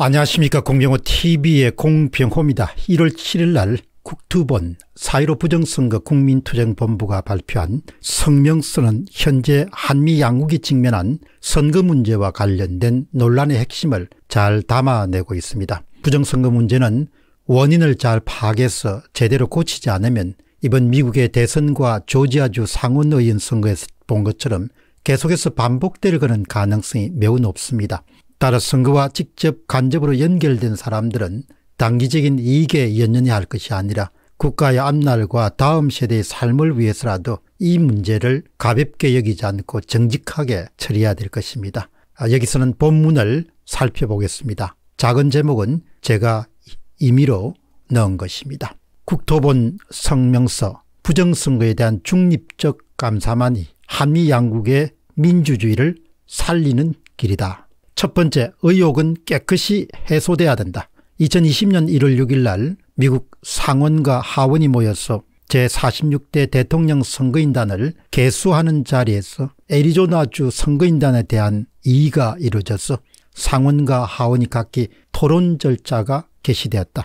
안녕하십니까 공병호 tv의 공병호입니다. 1월 7일 날 국투본 사1로 부정선거 국민투쟁본부가 발표한 성명서는 현재 한미 양국이 직면한 선거 문제와 관련된 논란의 핵심을 잘 담아내고 있습니다. 부정선거 문제는 원인을 잘 파악해서 제대로 고치지 않으면 이번 미국의 대선과 조지아주 상원의원 선거에서 본 것처럼 계속해서 반복될 그런 가능성이 매우 높습니다. 따라 선거와 직접 간접으로 연결된 사람들은 단기적인 이익에 연연해할 것이 아니라 국가의 앞날과 다음 세대의 삶을 위해서라도 이 문제를 가볍게 여기지 않고 정직하게 처리해야 될 것입니다. 아, 여기서는 본문을 살펴보겠습니다. 작은 제목은 제가 임의로 넣은 것입니다. 국토본 성명서 부정선거에 대한 중립적 감사만이 한미 양국의 민주주의를 살리는 길이다. 첫 번째, 의혹은 깨끗이 해소돼야 된다. 2020년 1월 6일 날 미국 상원과 하원이 모여서 제46대 대통령 선거인단을 개수하는 자리에서 애리조나주 선거인단에 대한 이의가 이루어져서 상원과 하원이 각기 토론 절차가 개시되었다.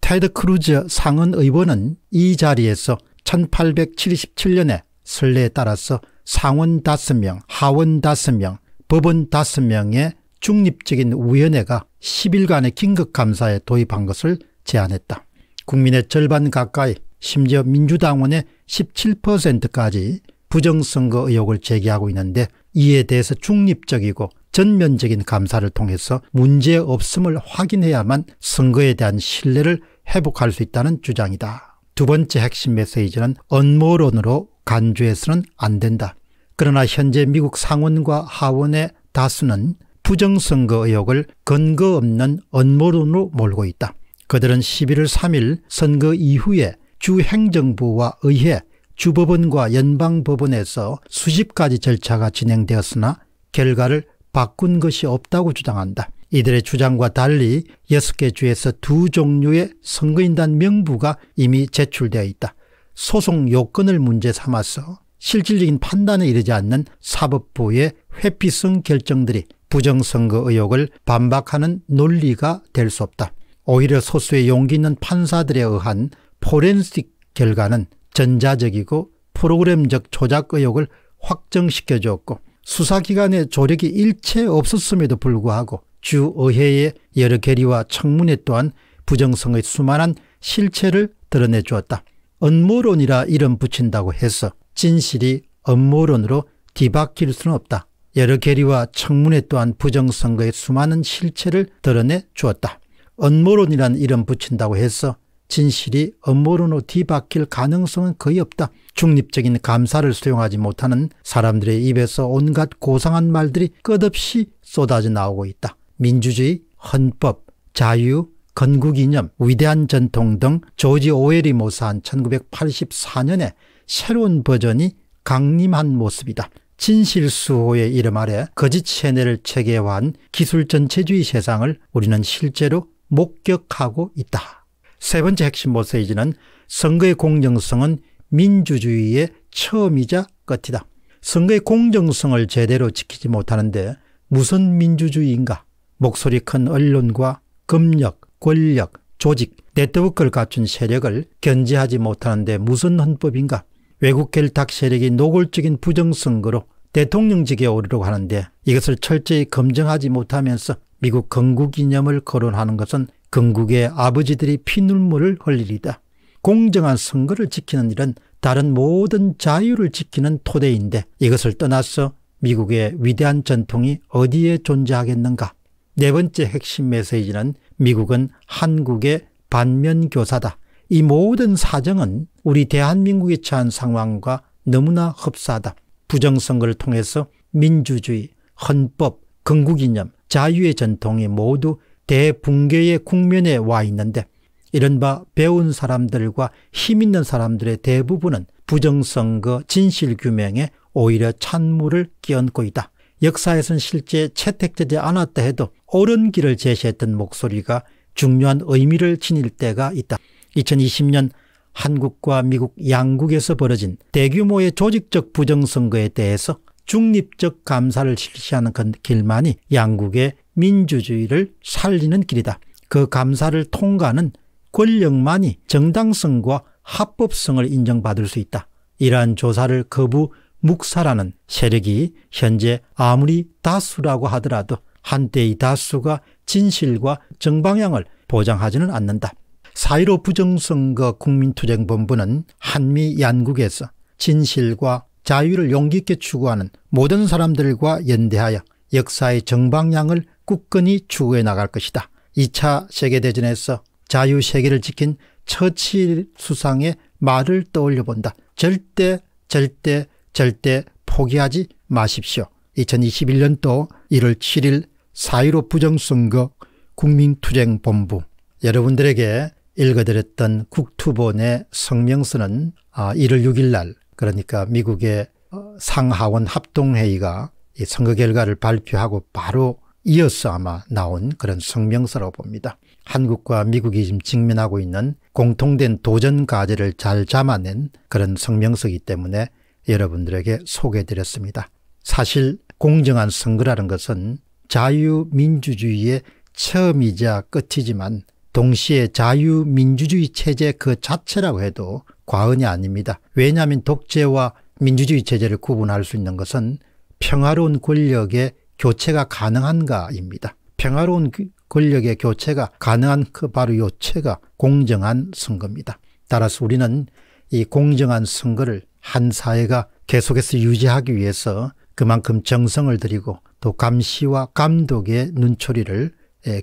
테드 크루즈 상원 의원은 이 자리에서 1877년에 선례에 따라서 상원 5명, 하원 5명, 법원 5명의 중립적인 위원회가 10일간의 긴급감사에 도입한 것을 제안했다. 국민의 절반 가까이 심지어 민주당원의 17%까지 부정선거 의혹을 제기하고 있는데 이에 대해서 중립적이고 전면적인 감사를 통해서 문제없음을 확인해야만 선거에 대한 신뢰를 회복할 수 있다는 주장이다. 두 번째 핵심 메시지는 언모론으로 간주해서는 안 된다. 그러나 현재 미국 상원과 하원의 다수는 부정선거 의혹을 근거 없는 언모론으로 몰고 있다. 그들은 11월 3일 선거 이후에 주행정부와 의회, 주법원과 연방법원에서 수십 가지 절차가 진행되었으나 결과를 바꾼 것이 없다고 주장한다. 이들의 주장과 달리 6개 주에서 두 종류의 선거인단 명부가 이미 제출되어 있다. 소송 요건을 문제 삼아서 실질적인 판단에 이르지 않는 사법부의 회피성 결정들이 부정선거 의혹을 반박하는 논리가 될 수 없다. 오히려 소수의 용기 있는 판사들에 의한 포렌식 결과는 전자적이고 프로그램적 조작 의혹을 확정시켜 주었고 수사기관의 조력이 일체 없었음에도 불구하고 주의회의 여러 계리와 청문회 또한 부정성의 수많은 실체를 드러내 주었다. 업무론이라 이름 붙인다고 해서 진실이 업무론으로 뒤바뀔 수는 없다. 여러 계리와 청문회 또한 부정선거의 수많은 실체를 드러내 주었다. 음모론이란 이름 붙인다고 해서 진실이 음모론으로 뒤바뀔 가능성은 거의 없다. 중립적인 감사를 수용하지 못하는 사람들의 입에서 온갖 고상한 말들이 끝없이 쏟아져 나오고 있다. 민주주의, 헌법, 자유, 건국이념, 위대한 전통 등 조지 오웰이 모사한 1984년의 새로운 버전이 강림한 모습이다. 진실수호의 이름 아래 거짓 세뇌를 체계화한 기술 전체주의 세상을 우리는 실제로 목격하고 있다. 세 번째 핵심 모세이지는 선거의 공정성은 민주주의의 처음이자 끝이다. 선거의 공정성을 제대로 지키지 못하는데 무슨 민주주의인가? 목소리 큰 언론과 금력, 권력, 조직, 네트워크를 갖춘 세력을 견제하지 못하는데 무슨 헌법인가? 외국 결탁 세력이 노골적인 부정선거로 대통령직에 오르려고 하는데 이것을 철저히 검증하지 못하면서 미국 건국 이념을 거론하는 것은 건국의 아버지들이 피눈물을 흘리리다 공정한 선거를 지키는 일은 다른 모든 자유를 지키는 토대인데 이것을 떠나서 미국의 위대한 전통이 어디에 존재하겠는가. 네 번째 핵심 메시지는 미국은 한국의 반면교사다. 이 모든 사정은 우리 대한민국에 처한 상황과 너무나 흡사하다. 부정선거를 통해서 민주주의, 헌법, 건국이념, 자유의 전통이 모두 대붕괴의 국면에 와 있는데 이른바 배운 사람들과 힘 있는 사람들의 대부분은 부정선거 진실규명에 오히려 찬물을 끼얹고 있다. 역사에선 실제 채택되지 않았다 해도 옳은 길을 제시했던 목소리가 중요한 의미를 지닐 때가 있다. 2020년 한국과 미국 양국에서 벌어진 대규모의 조직적 부정선거에 대해서 중립적 감사를 실시하는 길만이 양국의 민주주의를 살리는 길이다. 그 감사를 통과하는 권력만이 정당성과 합법성을 인정받을 수 있다. 이러한 조사를 거부 묵살하는 세력이 현재 아무리 다수라고 하더라도 한때 이 다수가 진실과 정방향을 보장하지는 않는다. 4.15 부정선거 국민투쟁본부는 한미 양국에서 진실과 자유를 용기 있게 추구하는 모든 사람들과 연대하여 역사의 정방향을 굳건히 추구해 나갈 것이다. 2차 세계대전에서 자유세계를 지킨 처칠 수상의 말을 떠올려 본다. 절대 절대 절대 포기하지 마십시오. 2021년도 1월 7일 4.15 부정선거 국민투쟁본부 여러분들에게 읽어드렸던 국투본의 성명서는 1월 아, 6일 날 그러니까 미국의 어, 상하원 합동회의가 선거 결과를 발표하고 바로 이어서 아마 나온 그런 성명서라고 봅니다. 한국과 미국이 지금 직면하고 있는 공통된 도전 과제를 잘 잡아낸 그런 성명서이기 때문에 여러분들에게 소개해드렸습니다. 사실 공정한 선거라는 것은 자유민주주의의 처음이자 끝이지만 동시에 자유민주주의 체제 그 자체라고 해도 과언이 아닙니다. 왜냐하면 독재와 민주주의 체제를 구분할 수 있는 것은 평화로운 권력의 교체가 가능한가입니다. 평화로운 그 권력의 교체가 가능한 그 바로 요체가 공정한 선거입니다. 따라서 우리는 이 공정한 선거를 한 사회가 계속해서 유지하기 위해서 그만큼 정성을 들이고 또 감시와 감독의 눈초리를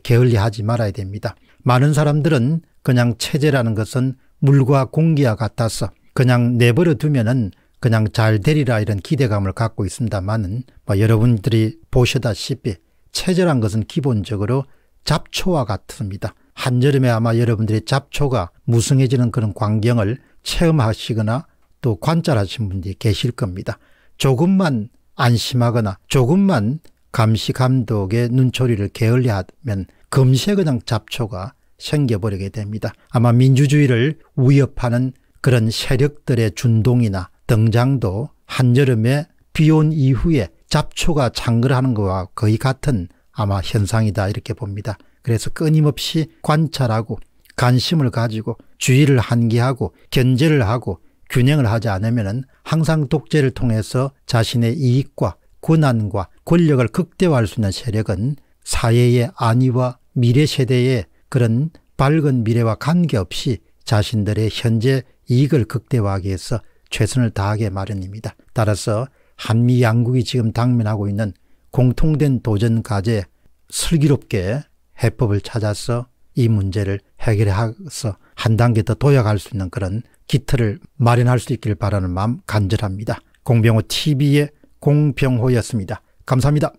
게을리하지 말아야 됩니다. 많은 사람들은 그냥 체제라는 것은 물과 공기와 같아서 그냥 내버려 두면은 그냥 잘 되리라 이런 기대감을 갖고 있습니다만은 뭐 여러분들이 보시다시피 체제란 것은 기본적으로 잡초와 같습니다. 한여름에 아마 여러분들이 잡초가 무성해지는 그런 광경을 체험하시거나 또 관찰하신 분들이 계실 겁니다. 조금만 안심하거나 조금만 감시 감독의 눈초리를 게을리하면 금세 그냥 잡초가 생겨버리게 됩니다. 아마 민주주의를 위협하는 그런 세력들의 준동이나 등장도 한여름에 비온 이후에 잡초가 창궐하는 것과 거의 같은 아마 현상이다 이렇게 봅니다. 그래서 끊임없이 관찰하고 관심을 가지고 주의를 한기하고 견제를 하고 균형을 하지 않으면 항상 독재를 통해서 자신의 이익과 권한과 권력을 극대화할 수 있는 세력은 사회의 안위와 미래 세대의 그런 밝은 미래와 관계없이 자신들의 현재 이익을 극대화하기 위해서 최선을 다하게 마련입니다. 따라서 한미 양국이 지금 당면하고 있는 공통된 도전 과제에 슬기롭게 해법을 찾아서 이 문제를 해결해서 한 단계 더 도약할 수 있는 그런 기틀을 마련할 수 있기를 바라는 마음 간절합니다. 공병호 TV의 공병호였습니다. 감사합니다.